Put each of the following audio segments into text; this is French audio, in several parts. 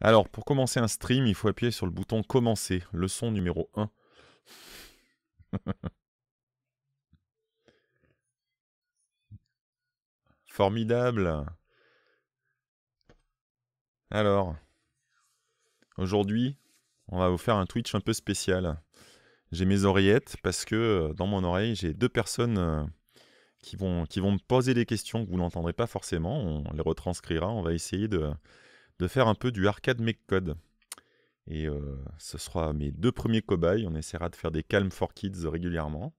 Alors, pour commencer un stream, il faut appuyer sur le bouton Commencer, leçon numéro 1. Formidable. Alors, aujourd'hui, on va vous faire un Twitch un peu spécial. J'ai mes oreillettes parce que euh, dans mon oreille, j'ai deux personnes euh, qui vont, qui vont me poser des questions que vous n'entendrez pas forcément. On les retranscrira. On va essayer de, de faire un peu du arcade make code. Et euh, ce sera mes deux premiers cobayes. On essaiera de faire des calmes for kids régulièrement.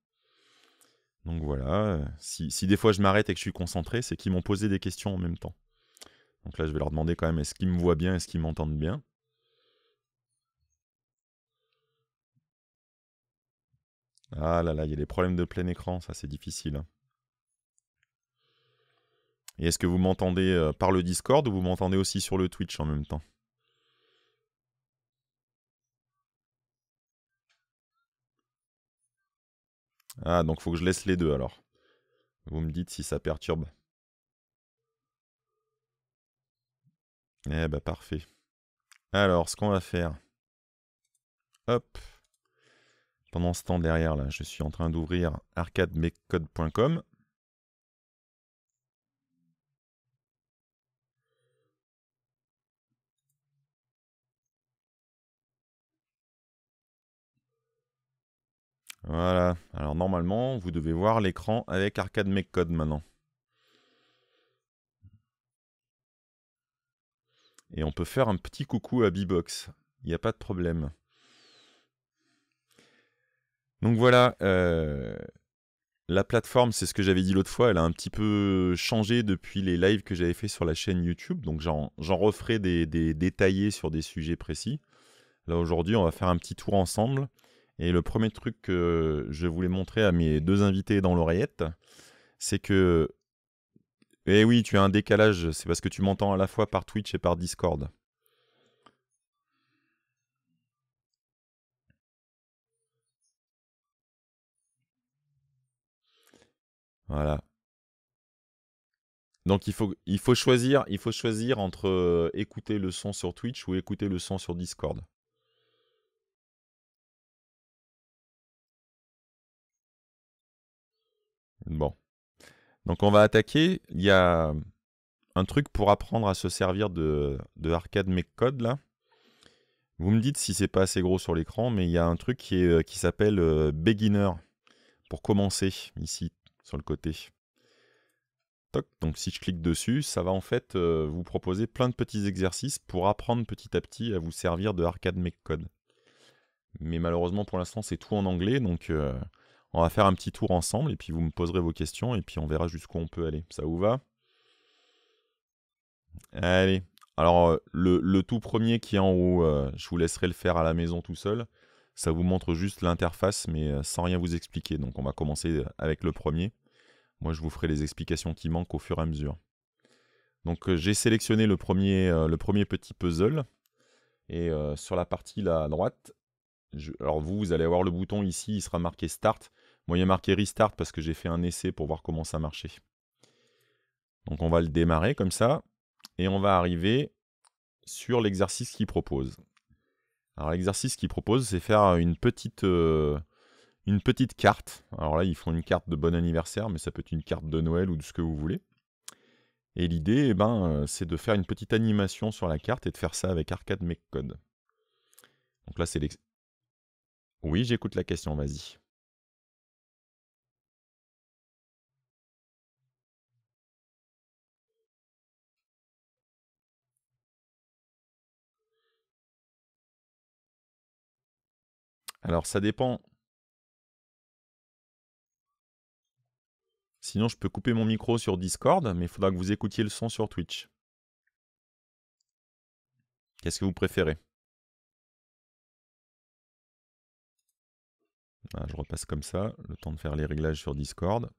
Donc voilà, si, si des fois je m'arrête et que je suis concentré, c'est qu'ils m'ont posé des questions en même temps. Donc là, je vais leur demander quand même est-ce qu'ils me voient bien, est-ce qu'ils m'entendent bien. Ah là là, il y a des problèmes de plein écran, ça c'est difficile. Hein. Et est-ce que vous m'entendez euh, par le Discord ou vous m'entendez aussi sur le Twitch en même temps Ah, donc faut que je laisse les deux alors. Vous me dites si ça perturbe. Eh bah parfait. Alors, ce qu'on va faire. Hop. Pendant ce temps derrière là, je suis en train d'ouvrir arcademecode.com. Voilà. Alors normalement, vous devez voir l'écran avec Arcade Make maintenant. Et on peut faire un petit coucou à Bbox. Il n'y a pas de problème. Donc voilà, euh, la plateforme, c'est ce que j'avais dit l'autre fois, elle a un petit peu changé depuis les lives que j'avais fait sur la chaîne YouTube. Donc j'en referai des détaillés sur des sujets précis. Là aujourd'hui, on va faire un petit tour ensemble. Et le premier truc que je voulais montrer à mes deux invités dans l'oreillette, c'est que. Eh oui, tu as un décalage, c'est parce que tu m'entends à la fois par Twitch et par Discord. Voilà. Donc il faut, il faut, choisir, il faut choisir entre euh, écouter le son sur Twitch ou écouter le son sur Discord. Bon. Donc on va attaquer. Il y a un truc pour apprendre à se servir de, Arcade Make Code là. Vous me dites si c'est pas assez gros sur l'écran, mais il y a un truc qui, euh, qui s'appelle euh, Beginner pour commencer ici sur le côté. Toc. Donc si je clique dessus, ça va en fait euh, vous proposer plein de petits exercices pour apprendre petit à petit à vous servir de Arcade Make Code. Mais malheureusement pour l'instant c'est tout en anglais, donc on va faire un petit tour ensemble et puis vous me poserez vos questions et puis on verra jusqu'où on peut aller. Ça vous va Allez. Alors euh, le, tout premier qui est en haut, euh, je vous laisserai le faire à la maison tout seul. Ça vous montre juste l'interface mais euh, sans rien vous expliquer. Donc on va commencer avec le premier. Moi je vous ferai les explications qui manquent au fur et à mesure. Donc j'ai sélectionné le premier, le premier petit puzzle. Et sur la partie là à droite, alors vous, vous allez avoir le bouton ici, il sera marqué Start. Moi, il y a marqué restart parce que j'ai fait un essai pour voir comment ça marchait. Donc on va le démarrer comme ça et on va arriver sur l'exercice qu'il propose. Alors l'exercice qu'il propose, c'est faire une petite, euh, une petite carte. Alors là, ils font une carte de bon anniversaire, mais ça peut être une carte de Noël ou de ce que vous voulez. Et l'idée, eh ben, euh, c'est de faire une petite animation sur la carte et de faire ça avec Arcade Make Code. Donc là, c'est l'ex... Oui, j'écoute la question, vas-y. Alors ça dépend. Sinon, je peux couper mon micro sur Discord, mais il faudra que vous écoutiez le son sur Twitch. Qu'est-ce que vous préférez ah, Je repasse comme ça, le temps de faire les réglages sur Discord.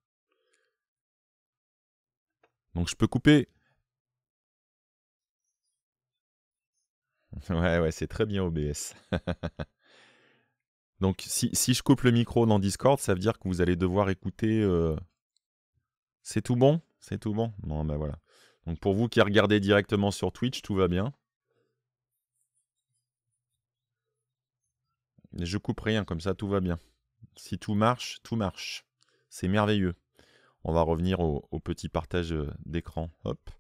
Donc je peux couper. Ouais, ouais, c'est très bien OBS. Donc si, je coupe le micro dans Discord, ça veut dire que vous allez devoir écouter... Euh, C'est tout bon C'est tout bon Non, ben voilà. Donc pour vous qui regardez directement sur Twitch, tout va bien. Je coupe rien, comme ça tout va bien. Si tout marche, tout marche. C'est merveilleux. On va revenir au, petit partage euh, d'écran. Hop.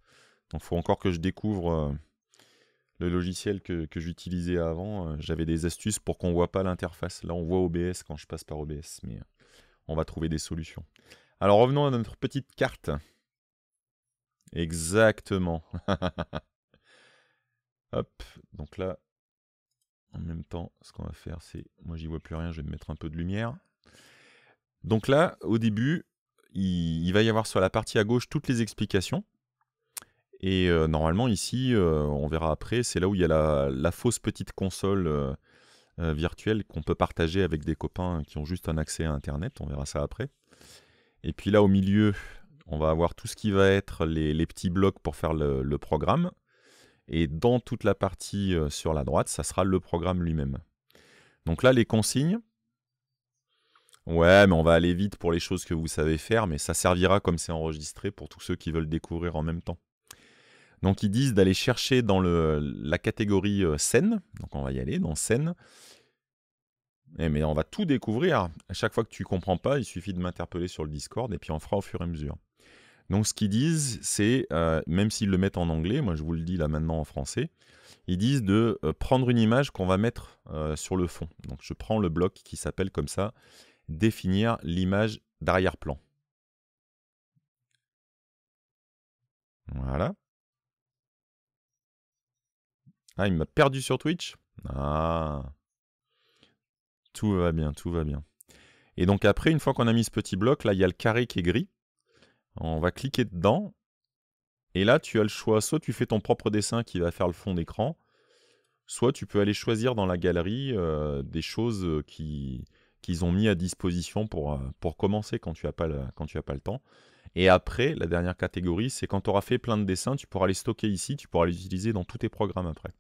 Donc faut encore que je découvre... Euh, le logiciel que, j'utilisais avant, euh, j'avais des astuces pour qu'on ne voit pas l'interface. Là, on voit OBS quand je passe par OBS, mais euh, on va trouver des solutions. Alors revenons à notre petite carte. Exactement. Hop, donc là, en même temps, ce qu'on va faire, c'est... Moi, j'y vois plus rien, je vais me mettre un peu de lumière. Donc là, au début, il, va y avoir sur la partie à gauche toutes les explications. Et euh, normalement, ici, euh, on verra après, c'est là où il y a la, fausse petite console euh, virtuelle qu'on peut partager avec des copains qui ont juste un accès à Internet. On verra ça après. Et puis là, au milieu, on va avoir tout ce qui va être les, petits blocs pour faire le, programme. Et dans toute la partie sur la droite, ça sera le programme lui-même. Donc là, les consignes. Ouais, mais on va aller vite pour les choses que vous savez faire, mais ça servira comme c'est enregistré pour tous ceux qui veulent découvrir en même temps. Donc ils disent d'aller chercher dans la catégorie euh, scène, donc on va y aller dans scène, et eh, mais on va tout découvrir. À chaque fois que tu ne comprends pas, il suffit de m'interpeller sur le Discord et puis on fera au fur et à mesure. Donc ce qu'ils disent, c'est, euh, même s'ils le mettent en anglais, moi je vous le dis là maintenant en français, ils disent de euh, prendre une image qu'on va mettre sur le fond. Donc je prends le bloc qui s'appelle comme ça, définir l'image d'arrière-plan. Voilà. Ah, il m'a perdu sur Twitch Ah. Tout va bien, tout va bien. Et donc après, une fois qu'on a mis ce petit bloc, là, il y a le carré qui est gris. On va cliquer dedans. Et là, tu as le choix. Soit tu fais ton propre dessin qui va faire le fond d'écran. Soit tu peux aller choisir dans la galerie euh, des choses euh, qu'ils ont mis à disposition pour, euh, pour commencer quand tu n'as pas, pas le temps. Et après, la dernière catégorie, c'est quand tu auras fait plein de dessins, tu pourras les stocker ici, tu pourras les utiliser dans tous tes programmes après.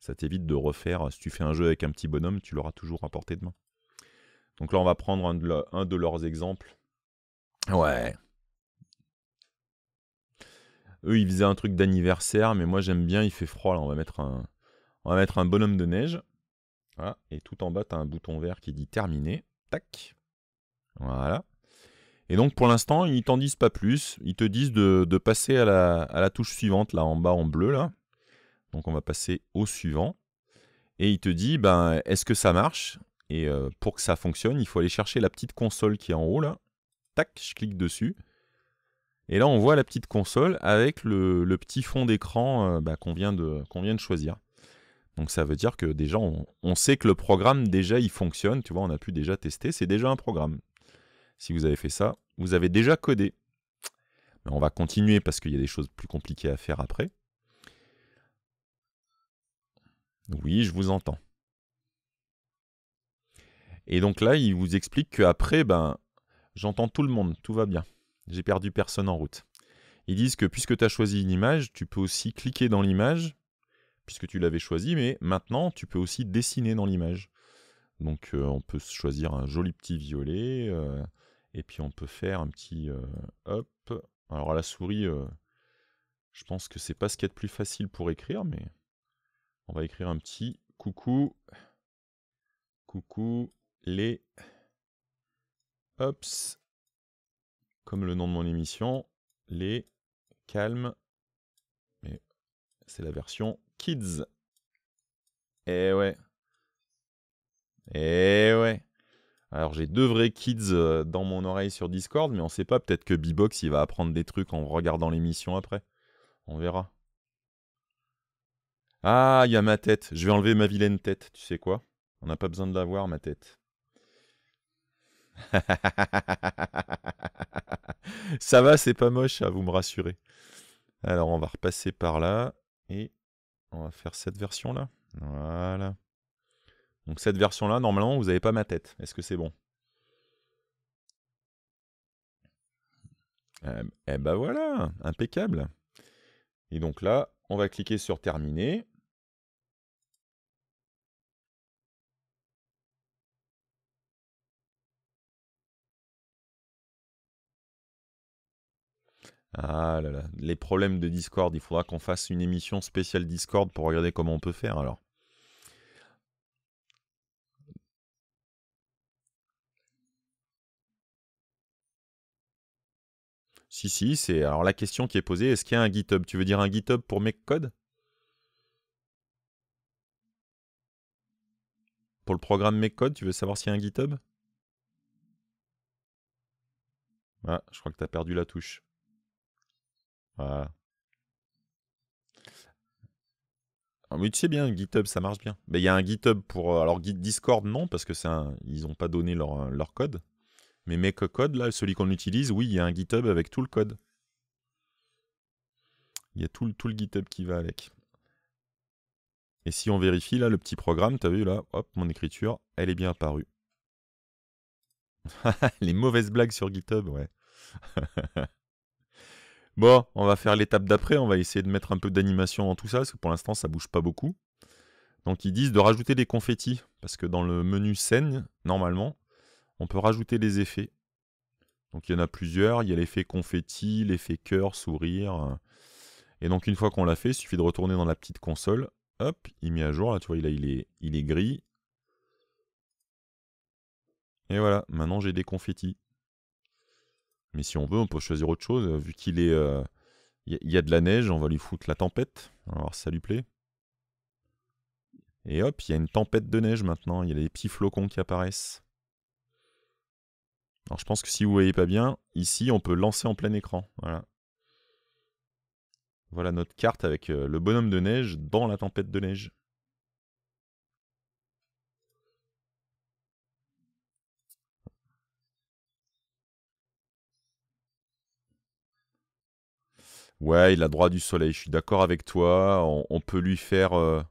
Ça t'évite de refaire, si tu fais un jeu avec un petit bonhomme, tu l'auras toujours à portée de main. Donc là, on va prendre un de, leurs exemples. Ouais. Eux, ils faisaient un truc d'anniversaire, mais moi, j'aime bien, il fait froid, là, on va mettre un, on va mettre un bonhomme de neige. Voilà. Et tout en bas, tu as un bouton vert qui dit terminé. Tac. Voilà. Et donc pour l'instant, ils ne t'en disent pas plus. Ils te disent de, passer à la, touche suivante, là en bas en bleu. là. Donc on va passer au suivant. Et il te dit, ben, est-ce que ça marche Et euh, pour que ça fonctionne, il faut aller chercher la petite console qui est en haut là. Tac, je clique dessus. Et là, on voit la petite console avec le, petit fond d'écran euh, bah, qu'on vient, de choisir. Donc ça veut dire que déjà, on, on, sait que le programme, déjà, il fonctionne. Tu vois, on a pu déjà tester. C'est déjà un programme. Si vous avez fait ça, vous avez déjà codé. Mais on va continuer parce qu'il y a des choses plus compliquées à faire après. Oui, je vous entends. Et donc là, il vous explique qu'après, ben, j'entends tout le monde, tout va bien. J'ai perdu personne en route. Ils disent que puisque tu as choisi une image, tu peux aussi cliquer dans l'image, puisque tu l'avais choisi, mais maintenant, tu peux aussi dessiner dans l'image. Donc euh, on peut choisir un joli petit violet, euh, et puis on peut faire un petit euh, hop. Alors à la souris, euh, je pense que c'est pas ce qu'il y a de plus facile pour écrire, mais on va écrire un petit coucou. Coucou les ups. Comme le nom de mon émission, les calmes. Mais c'est la version kids. Eh ouais. Eh ouais. Alors j'ai deux vrais kids euh, dans mon oreille sur Discord, mais on sait pas, peut-être que Bibox il va apprendre des trucs en regardant l'émission après. On verra. Ah, il y a ma tête. Je vais enlever ma vilaine tête, tu sais quoi On n'a pas besoin de l'avoir, ma tête. Ça va, c'est pas moche, à hein, vous me rassurez. Alors on va repasser par là et on va faire cette version là. Voilà. Donc cette version-là, normalement, vous n'avez pas ma tête. Est-ce que c'est bon eh, eh ben voilà, impeccable. Et donc là, on va cliquer sur Terminer. Ah là là, les problèmes de Discord, il faudra qu'on fasse une émission spéciale Discord pour regarder comment on peut faire alors. Si, si, c'est. Alors la question qui est posée, est-ce qu'il y a un GitHub Tu veux dire un GitHub pour mes Pour le programme MakeCode, tu veux savoir s'il y a un GitHub Ah, je crois que tu as perdu la touche. Voilà. Ah, mais tu sais bien, GitHub, ça marche bien. Mais il y a un GitHub pour... Euh, alors Discord, non, parce que ils n'ont pas donné leur, euh, leur code. Mais Code, là, celui qu'on utilise, oui, il y a un GitHub avec tout le code. Il y a tout le, tout le GitHub qui va avec. Et si on vérifie, là, le petit programme, tu as vu, là, hop, mon écriture, elle est bien apparue. Les mauvaises blagues sur GitHub, ouais. bon, on va faire l'étape d'après, on va essayer de mettre un peu d'animation en tout ça, parce que pour l'instant, ça ne bouge pas beaucoup. Donc ils disent de rajouter des confettis, parce que dans le menu scène, normalement, on peut rajouter des effets. Donc il y en a plusieurs, il y a l'effet confetti, l'effet cœur, sourire. Euh. Et donc une fois qu'on l'a fait, il suffit de retourner dans la petite console. Hop, il met à jour, là tu vois, là, il, est, il est gris. Et voilà, maintenant j'ai des confettis. Mais si on veut, on peut choisir autre chose. Vu qu'il est... Euh, il y a de la neige, on va lui foutre la tempête. Alors ça lui plaît. Et hop, il y a une tempête de neige maintenant. Il y a des petits flocons qui apparaissent. Alors je pense que si vous ne voyez pas bien, ici on peut lancer en plein écran. Voilà. Voilà notre carte avec euh, le bonhomme de neige dans la tempête de neige. Ouais, il a droit du soleil, je suis d'accord avec toi. On, peut lui faire... Euh,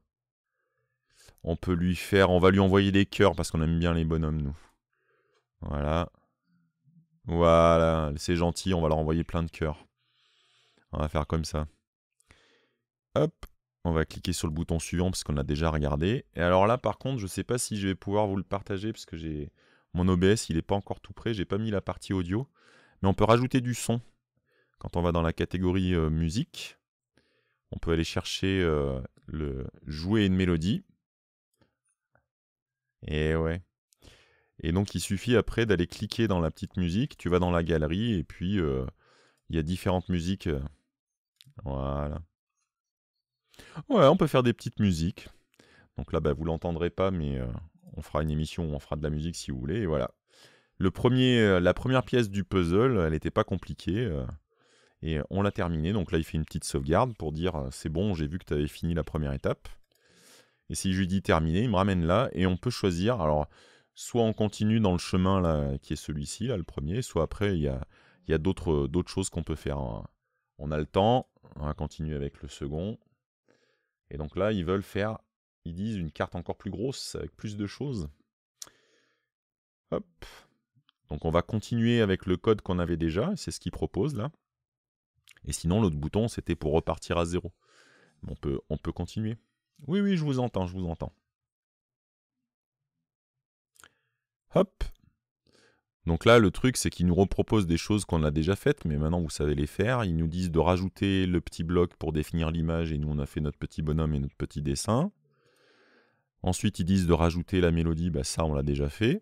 on peut lui faire... On va lui envoyer des cœurs parce qu'on aime bien les bonhommes, nous. Voilà. Voilà, c'est gentil, on va leur envoyer plein de cœurs. On va faire comme ça. Hop, on va cliquer sur le bouton suivant parce qu'on a déjà regardé. Et alors là, par contre, je ne sais pas si je vais pouvoir vous le partager parce que j'ai mon OBS, il n'est pas encore tout prêt. J'ai pas mis la partie audio, mais on peut rajouter du son. Quand on va dans la catégorie euh, musique, on peut aller chercher euh, le jouer une mélodie. Et ouais, et donc, il suffit après d'aller cliquer dans la petite musique. Tu vas dans la galerie et puis euh, il y a différentes musiques. Euh, voilà. Ouais, on peut faire des petites musiques. Donc là, vous bah, vous l'entendrez pas, mais euh, on fera une émission où on fera de la musique si vous voulez. Et voilà. Le premier, la première pièce du puzzle, elle n'était pas compliquée. et on l'a terminée. Donc là, il fait une petite sauvegarde pour dire c'est bon, j'ai vu que tu avais fini la première étape. Et si je lui dis terminé, il me ramène là et on peut choisir. Alors soit on continue dans le chemin là, qui est celui-ci, là, le premier, soit après, il y a, euh, d'autres choses qu'on peut faire. On a le temps, on va continuer avec le second. Et donc là, ils veulent faire, ils disent, une carte encore plus grosse, avec plus de choses. Hop. Donc on va continuer avec le code qu'on avait déjà, c'est ce qu'ils proposent là. Et sinon, l'autre bouton, c'était pour repartir à zéro. On peut, on peut continuer. Oui, oui, je vous entends, je vous entends. Donc là, le truc, c'est qu'ils nous reproposent des choses qu'on a déjà faites, mais maintenant vous savez les faire. Ils nous disent de rajouter le petit bloc pour définir l'image, et nous on a fait notre petit bonhomme et notre petit dessin. Ensuite, ils disent de rajouter la mélodie, bah ça on l'a déjà fait.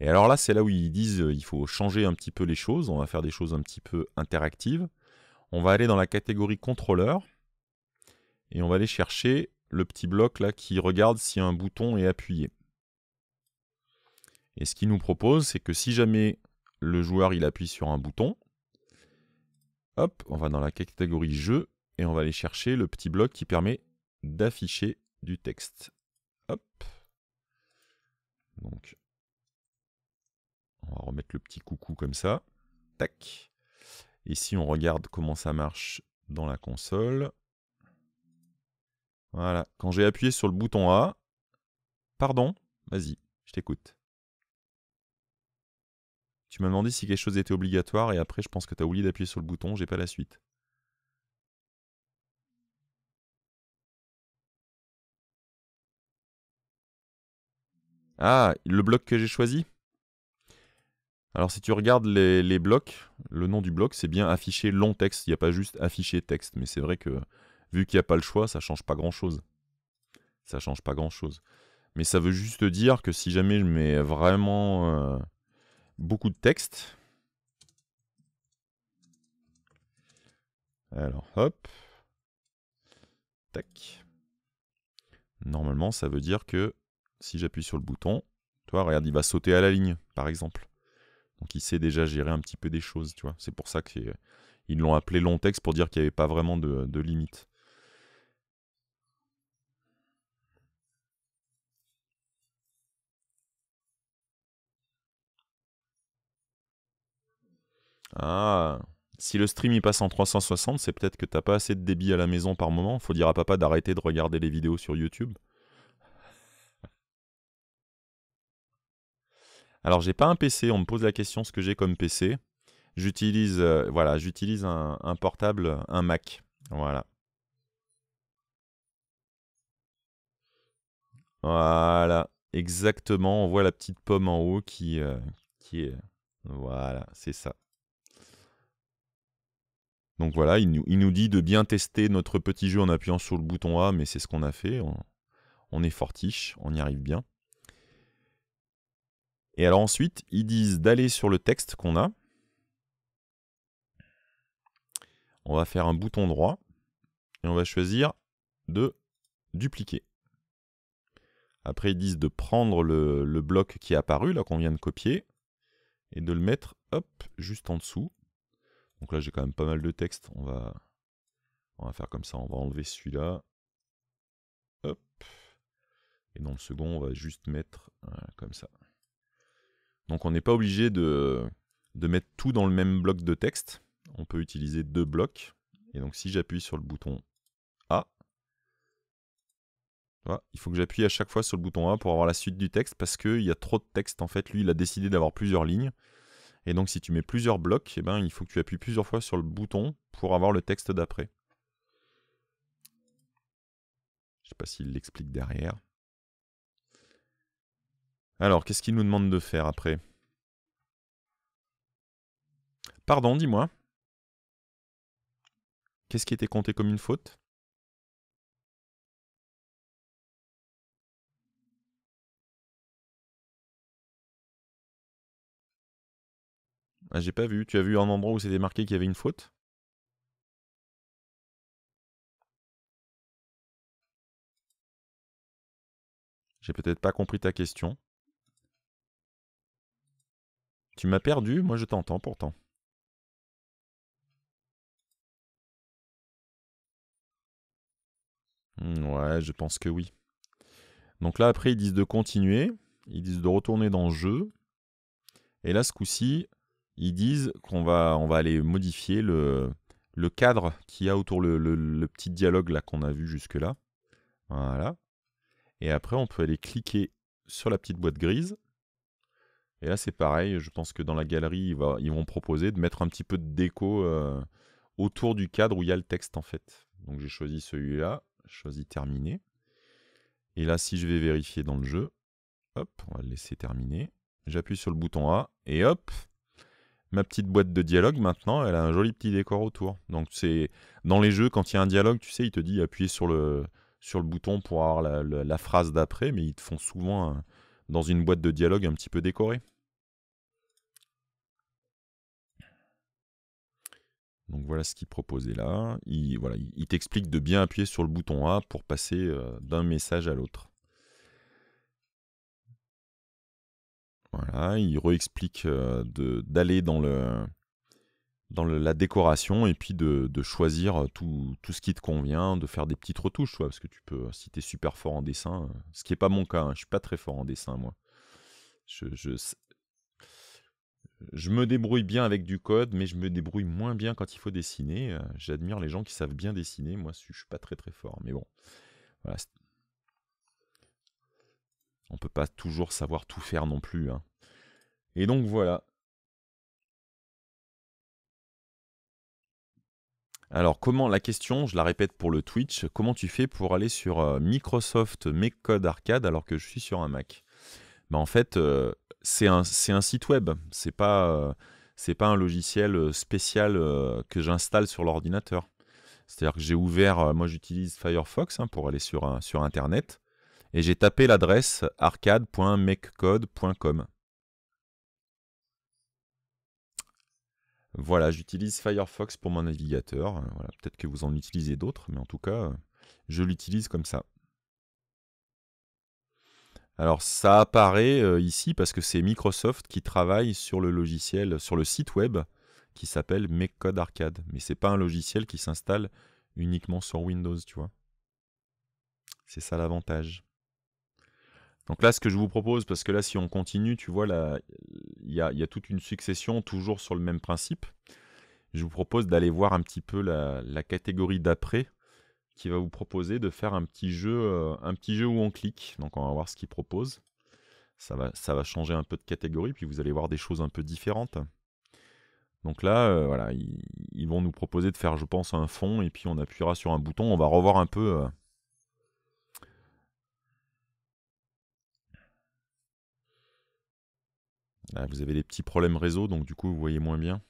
Et alors là, c'est là où ils disent qu'il euh, il faut changer un petit peu les choses, on va faire des choses un petit peu interactives. On va aller dans la catégorie contrôleur et on va aller chercher le petit bloc là qui regarde si un bouton est appuyé. Et ce qu'il nous propose, c'est que si jamais le joueur il appuie sur un bouton, hop, on va dans la catégorie jeu et on va aller chercher le petit bloc qui permet d'afficher du texte. Hop. Donc, on va remettre le petit coucou comme ça. Tac. Et si on regarde comment ça marche dans la console. Voilà. Quand j'ai appuyé sur le bouton A. Pardon Vas-y, je t'écoute. Tu m'as demandé si quelque chose était obligatoire et après je pense que tu as oublié d'appuyer sur le bouton, j'ai pas la suite. Ah, le bloc que j'ai choisi Alors si tu regardes les, blocs, le nom du bloc c'est bien affiché long texte, il n'y a pas juste affiché texte, mais c'est vrai que vu qu'il n'y a pas le choix, ça change pas grand chose. Ça change pas grand chose. Mais ça veut juste dire que si jamais je mets vraiment... Euh, beaucoup de texte. Alors, hop. Tac. Normalement, ça veut dire que si j'appuie sur le bouton, toi, regarde, il va sauter à la ligne, par exemple. Donc, il sait déjà gérer un petit peu des choses, tu vois. C'est pour ça qu'ils l'ont appelé long texte pour dire qu'il n'y avait pas vraiment de, de limite. Ah, si le stream y passe en 360, c'est peut-être que t'as pas assez de débit à la maison par moment. Faut dire à papa d'arrêter de regarder les vidéos sur YouTube. Alors j'ai pas un PC, on me pose la question ce que j'ai comme PC. J'utilise euh, voilà, j'utilise un, portable, un Mac. Voilà. Voilà, exactement, on voit la petite pomme en haut qui, euh, qui est... Voilà, c'est ça. Donc voilà, il nous, dit de bien tester notre petit jeu en appuyant sur le bouton A, mais c'est ce qu'on a fait. On, est fortiche, on y arrive bien. Et alors ensuite, ils disent d'aller sur le texte qu'on a. On va faire un bouton droit et on va choisir de dupliquer. Après, ils disent de prendre le, le bloc qui est apparu, là qu'on vient de copier, et de le mettre, hop, juste en dessous. Donc là, j'ai quand même pas mal de texte. On va, on va faire comme ça. On va enlever celui-là. Hop. Et dans le second, on va juste mettre euh, comme ça. Donc on n'est pas obligé de, de mettre tout dans le même bloc de texte. On peut utiliser deux blocs. Et donc si j'appuie sur le bouton A, il faut que j'appuie à chaque fois sur le bouton A pour avoir la suite du texte parce qu'il y a trop de texte en fait. Lui, il a décidé d'avoir plusieurs lignes. Et donc si tu mets plusieurs blocs, eh ben, il faut que tu appuies plusieurs fois sur le bouton pour avoir le texte d'après. Je sais pas s'il l'explique derrière. Alors, qu'est-ce qu'il nous demande de faire après Pardon, dis-moi. Qu'est-ce qui était compté comme une faute Ah, j'ai pas vu. Tu as vu un endroit où c'était marqué qu'il y avait une faute J'ai peut-être pas compris ta question. Tu m'as perdu, moi je t'entends pourtant. Hmm, ouais, je pense que oui. Donc là, après, ils disent de continuer. Ils disent de retourner dans le jeu. Et là, ce coup-ci, ils disent qu'on va, on va aller modifier le, cadre qu'il y a autour le, le, petit dialogue là qu'on a vu jusque là. Voilà. Et après, on peut aller cliquer sur la petite boîte grise. Et là, c'est pareil. Je pense que dans la galerie, ils, ils, vont proposer de mettre un petit peu de déco euh, autour du cadre où il y a le texte en fait. Donc j'ai choisi celui-là, choisi terminer. Et là, si je vais vérifier dans le jeu, hop, on va le laisser terminer. J'appuie sur le bouton A et hop, ma petite boîte de dialogue maintenant, elle a un joli petit décor autour. Donc c'est dans les jeux quand il y a un dialogue, tu sais, il te dit appuyer sur le sur le bouton pour avoir la, phrase d'après, mais ils te font souvent dans une boîte de dialogue un petit peu décorée. Donc voilà ce qu'il proposait là. Il, voilà, t'explique de bien appuyer sur le bouton A pour passer euh, d'un message à l'autre. Voilà, il réexplique euh, d'aller dans le dans la décoration et puis de, choisir tout, ce qui te convient, de faire des petites retouches, toi, parce que tu peux, si tu es super fort en dessin, euh, ce qui n'est pas mon cas, hein, je ne suis pas très fort en dessin, moi. Je, je, je, me débrouille bien avec du code, mais je me débrouille moins bien quand il faut dessiner. Euh, j'admire les gens qui savent bien dessiner, moi, je ne suis pas très très fort, mais bon. Voilà, on peut pas toujours savoir tout faire non plus. Hein. Et donc voilà. Alors comment la question, je la répète pour le Twitch, comment tu fais pour aller sur euh, Microsoft Microsoft code Arcade alors que je suis sur un Mac ben, en fait, euh, c'est un, site web, c'est pas, euh, pas un logiciel spécial que j'installe sur l'ordinateur. C'est-à-dire que j'ai ouvert, moi j'utilise Firefox hein, pour aller sur, sur Internet et j'ai tapé l'adresse arcade.meccode.com. Voilà, j'utilise Firefox pour mon navigateur. Voilà, Peut-être que vous en utilisez d'autres, mais en tout cas, je l'utilise comme ça. Alors ça apparaît euh, ici parce que c'est Microsoft qui travaille sur le logiciel, sur le site web qui s'appelle Meccode Arcade. Mais c'est pas un logiciel qui s'installe uniquement sur Windows, tu vois. C'est ça l'avantage. Donc là, ce que je vous propose, parce que là, si on continue, tu vois, il y a, toute une succession, toujours sur le même principe. Je vous propose d'aller voir un petit peu la, catégorie d'après, qui va vous proposer de faire un petit jeu, euh, un petit jeu où on clique. Donc on va voir ce qu'ils propose. Ça va, ça va changer un peu de catégorie, puis vous allez voir des choses un peu différentes. Donc là, euh, voilà, ils, vont nous proposer de faire, je pense, un fond, et puis on appuiera sur un bouton. On va revoir un peu... Euh, Ah, vous avez des petits problèmes réseau, donc du coup, vous voyez moins bien.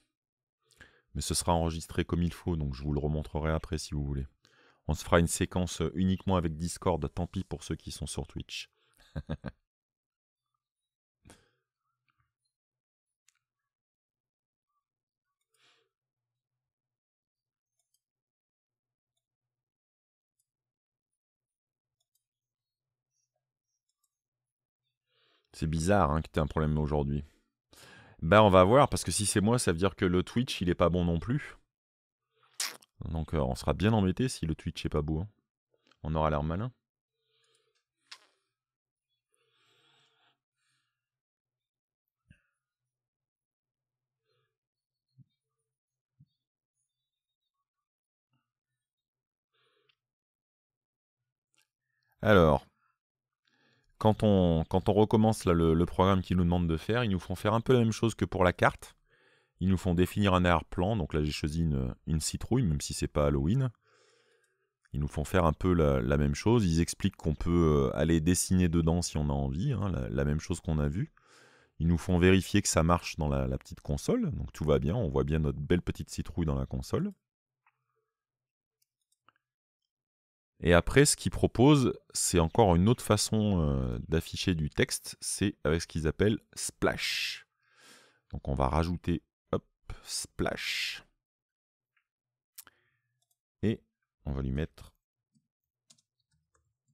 Mais ce sera enregistré comme il faut, donc je vous le remontrerai après si vous voulez. On se fera une séquence euh, uniquement avec Discord, tant pis pour ceux qui sont sur Twitch. C'est bizarre hein, que tu un problème aujourd'hui. Ben, on va voir, parce que si c'est moi, ça veut dire que le Twitch, il est pas bon non plus. Donc, euh, on sera bien embêté si le Twitch est pas beau. Hein. On aura l'air malin. Alors, quand on, recommence le, programme qu'ils nous demandent de faire, ils nous font faire un peu la même chose que pour la carte. Ils nous font définir un arrière-plan. Donc là, j'ai choisi une, citrouille, même si c'est pas Halloween. Ils nous font faire un peu la, même chose. Ils expliquent qu'on peut euh, aller dessiner dedans si on a envie, hein, la, même chose qu'on a vue. Ils nous font vérifier que ça marche dans la petite console. Donc tout va bien, on voit bien notre belle petite citrouille dans la console. Et après, ce qu'ils proposent, c'est encore une autre façon euh, d'afficher du texte, c'est avec ce qu'ils appellent splash. Donc on va rajouter, splash. Et on va lui mettre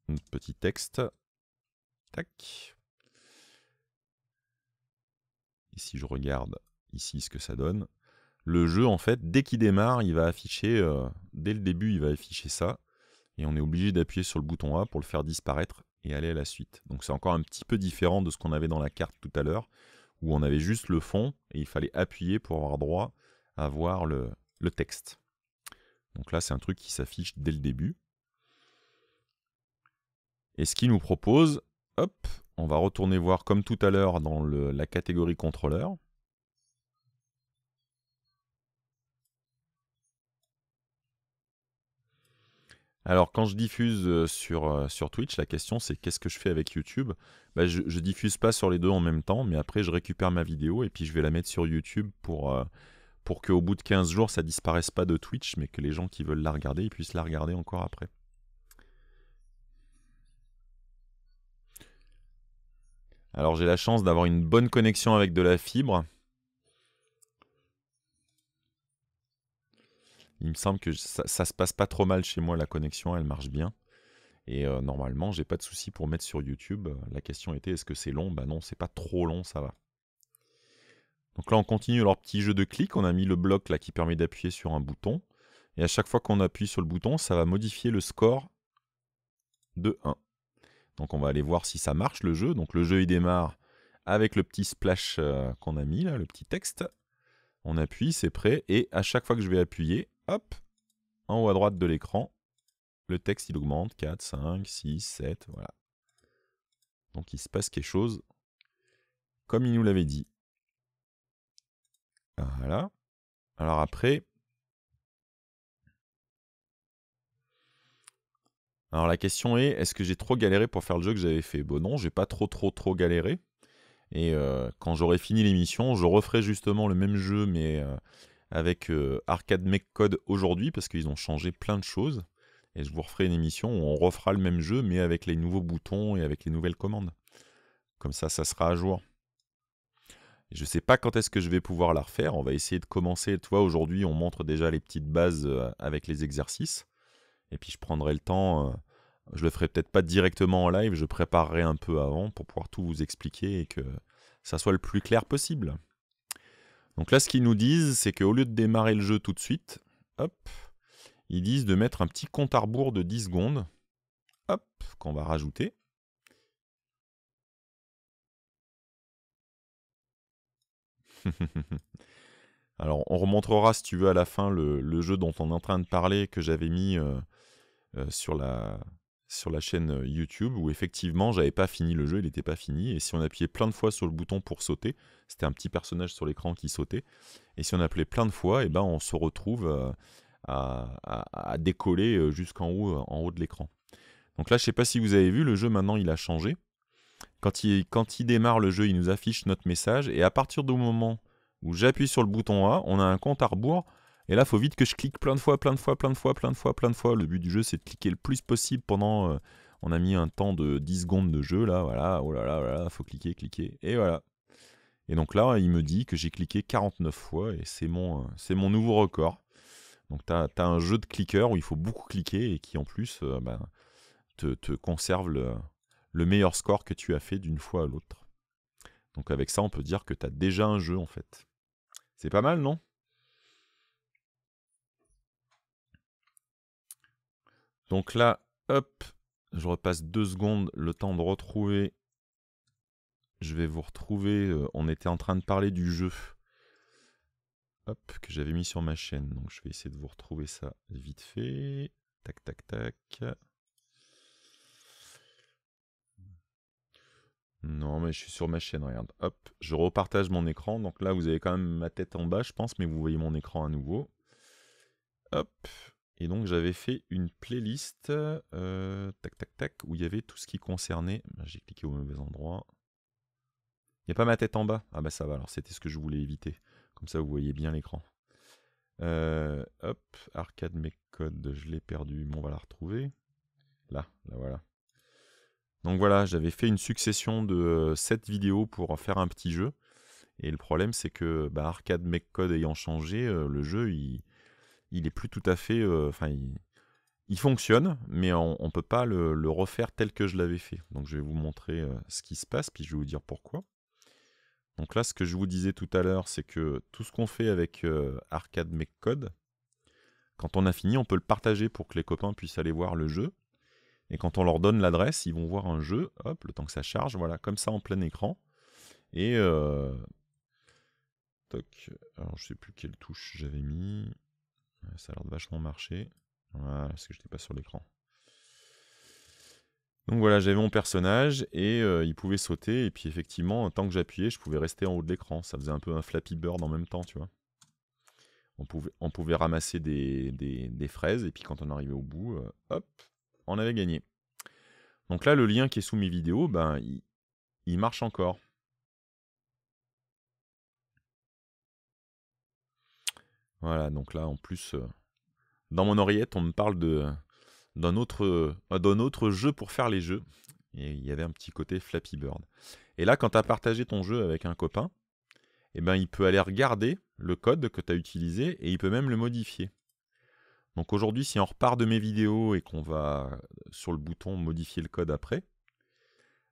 un petit texte. Tac. Et si je regarde ici ce que ça donne, le jeu, en fait, dès qu'il démarre, il va afficher, euh, dès le début, il va afficher ça et on est obligé d'appuyer sur le bouton A pour le faire disparaître et aller à la suite. Donc c'est encore un petit peu différent de ce qu'on avait dans la carte tout à l'heure, où on avait juste le fond et il fallait appuyer pour avoir droit à voir le, texte. Donc là, c'est un truc qui s'affiche dès le début. Et ce qu'il nous propose, hop, on va retourner voir comme tout à l'heure dans la catégorie contrôleur. Alors, quand je diffuse euh, euh, sur, Twitch, la question c'est qu'est-ce que je fais avec YouTube bah, Je ne diffuse pas sur les deux en même temps, mais après, je récupère ma vidéo et puis je vais la mettre sur YouTube pour, euh, qu'au bout de 15 jours, ça disparaisse pas de Twitch, mais que les gens qui veulent la regarder, ils puissent la regarder encore après. Alors, j'ai la chance d'avoir une bonne connexion avec de la fibre. Il me semble que ça, ça, se passe pas trop mal chez moi, la connexion, elle marche bien. Et normalement, euh, normalement, j'ai pas de souci pour mettre sur YouTube. La question était est-ce que c'est long Bah non, c'est pas trop long, ça va. Donc là, on continue leur petit jeu de clic. On a mis le bloc là qui permet d'appuyer sur un bouton. Et à chaque fois qu'on appuie sur le bouton, ça va modifier le score de 1. Donc on va aller voir si ça marche le jeu. Donc le jeu il démarre avec le petit splash euh, qu'on a mis là, le petit texte. On appuie, c'est prêt. Et à chaque fois que je vais appuyer, Hop, en haut à droite de l'écran, le texte il augmente, 4, 5, 6, 7, voilà. Donc il se passe quelque chose, comme il nous l'avait dit. Voilà. Alors après, alors la question est, est-ce que j'ai trop galéré pour faire le jeu que j'avais fait Bon non, j'ai pas trop trop trop galéré. Et euh, quand j'aurai fini l'émission, je referai justement le même jeu, mais euh, avec euh, Arcade Mech Code aujourd'hui parce qu'ils ont changé plein de choses. Et je vous referai une émission où on refera le même jeu mais avec les nouveaux boutons et avec les nouvelles commandes. Comme ça, ça sera à jour. je ne sais pas quand est-ce que je vais pouvoir la refaire. On va essayer de commencer. Toi, aujourd'hui, on montre déjà les petites bases euh, avec les exercices. Et puis, je prendrai le temps. Euh, je le ferai peut-être pas directement en live. Je préparerai un peu avant pour pouvoir tout vous expliquer et que ça soit le plus clair possible. Donc là, ce qu'ils nous disent, c'est qu'au lieu de démarrer le jeu tout de suite, hop, ils disent de mettre un petit compte à rebours de 10 secondes, hop, qu'on va rajouter. Alors, on remontrera, si tu veux, à la fin, le, jeu dont on est en train de parler, que j'avais mis euh, euh, sur la, sur la chaîne euh, YouTube où effectivement j'avais pas fini le jeu, il n'était pas fini, et si on appuyait plein de fois sur le bouton pour sauter, c'était un petit personnage sur l'écran qui sautait, et si on appelait plein de fois, et eh ben on se retrouve euh, à, décoller euh, jusqu'en haut, en haut de l'écran. Donc là je sais pas si vous avez vu, le jeu maintenant il a changé. Quand il, quand il démarre le jeu, il nous affiche notre message, et à partir du moment où j'appuie sur le bouton A, on a un compte à rebours et là, faut vite que je clique plein de fois, plein de fois, plein de fois, plein de fois, plein de fois. Le but du jeu, c'est de cliquer le plus possible pendant. Euh, on a mis un temps de 10 secondes de jeu, là, voilà, oh là oh là, là, faut cliquer, cliquer, et voilà. Et donc là, il me dit que j'ai cliqué 49 fois, et c'est mon, euh, c'est mon nouveau record. Donc tu as, un jeu de cliqueur où il faut beaucoup cliquer, et qui en plus euh, ben, te, conserve le, le meilleur score que tu as fait d'une fois à l'autre. Donc avec ça, on peut dire que tu as déjà un jeu, en fait. C'est pas mal, non Donc là, hop, je repasse deux secondes, le temps de retrouver. Je vais vous retrouver. Euh, on était en train de parler du jeu. Hop, que j'avais mis sur ma chaîne. Donc je vais essayer de vous retrouver ça vite fait. Tac, tac, tac. Non, mais je suis sur ma chaîne, regarde. Hop, je repartage mon écran. Donc là, vous avez quand même ma tête en bas, je pense, mais vous voyez mon écran à nouveau. Hop, et donc j'avais fait une playlist, euh, tac tac tac, où il y avait tout ce qui concernait. Ben, j'ai cliqué au mauvais endroit. Il n'y a pas ma tête en bas. Ah bah ça va, alors c'était ce que je voulais éviter. Comme ça vous voyez bien l'écran. Euh, hop, arcade mes je l'ai perdu, mais on va la retrouver. Là, là voilà. Donc voilà, j'avais fait une succession de 7 euh, vidéos pour faire un petit jeu. Et le problème c'est que bah, Arcade Mech Code ayant changé, le jeu il il est plus tout à fait. Euh, enfin, il, fonctionne, mais on, ne peut pas le, refaire tel que je l'avais fait. Donc je vais vous montrer euh, ce qui se passe, puis je vais vous dire pourquoi. Donc là, ce que je vous disais tout à l'heure, c'est que tout ce qu'on fait avec euh, Arcade Make Code, quand on a fini, on peut le partager pour que les copains puissent aller voir le jeu. Et quand on leur donne l'adresse, ils vont voir un jeu, hop, le temps que ça charge, voilà, comme ça en plein écran. Et. Toc. Alors, je sais plus quelle touche j'avais mis. Ça a l'air de vachement marcher. Voilà, parce que n'étais pas sur l'écran. Donc voilà, j'avais mon personnage et euh, il pouvait sauter. Et puis effectivement, tant que j'appuyais, je pouvais rester en haut de l'écran. Ça faisait un peu un Flappy Bird en même temps, tu vois. On pouvait, on pouvait ramasser des, fraises et puis quand on arrivait au bout, euh, hop, on avait gagné. Donc là, le lien qui est sous mes vidéos, ben, il marche encore. Voilà, donc là, en plus, euh, dans mon oreillette, on me parle d'un, autre, euh, autre jeu pour faire les jeux. Et il y avait un petit côté Flappy Bird. Et là, quand tu as partagé ton jeu avec un copain, eh ben, il peut aller regarder le code que tu as utilisé et il peut même le modifier. Donc aujourd'hui, si on repart de mes vidéos et qu'on va euh, sur le bouton modifier le code après,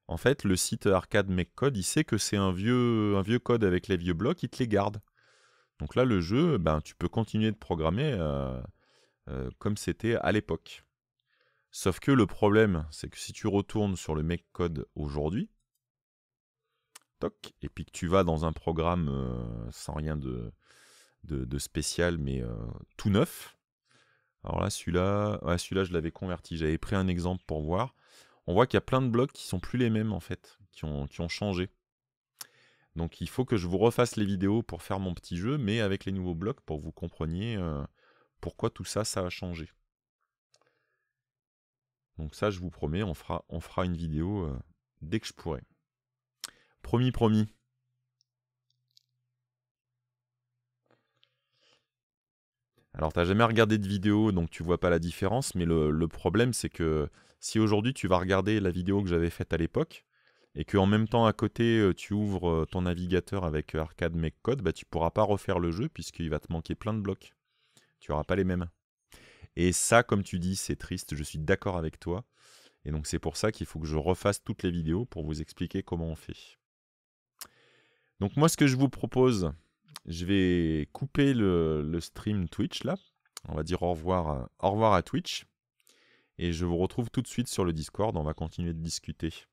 en fait, le site Arcade Make Code, il sait que c'est un vieux, un vieux code avec les vieux blocs, il te les garde. Donc là, le jeu, ben, tu peux continuer de programmer euh, euh, comme c'était à l'époque. Sauf que le problème, c'est que si tu retournes sur le make code aujourd'hui, toc, et puis que tu vas dans un programme euh, sans rien de, de, spécial, mais tout neuf. Alors là, celui-là, celui-là, je l'avais converti. J'avais pris un exemple pour voir. On voit qu'il y a plein de blocs qui sont plus les mêmes en fait, qui ont, qui ont changé. Donc il faut que je vous refasse les vidéos pour faire mon petit jeu, mais avec les nouveaux blocs pour que vous compreniez euh, pourquoi tout ça, ça a changé. Donc ça, je vous promets, on fera, on fera une vidéo euh, dès que je pourrai. Promis, promis. Alors t'as jamais regardé de vidéo, donc tu vois pas la différence, mais le problème c'est que si aujourd'hui tu vas regarder la vidéo que j'avais faite à l'époque, et que en même temps à côté euh, tu ouvres euh, ton navigateur avec euh, Arcade Make Code, bah, tu pourras pas refaire le jeu puisqu'il va te manquer plein de blocs. Tu n'auras pas les mêmes. Et ça, comme tu dis, c'est triste, je suis d'accord avec toi. Et donc c'est pour ça qu'il faut que je refasse toutes les vidéos pour vous expliquer comment on fait. Donc moi ce que je vous propose, je vais couper le, le stream Twitch là. On va dire au revoir, au revoir à Twitch. Et je vous retrouve tout de suite sur le Discord, on va continuer de discuter.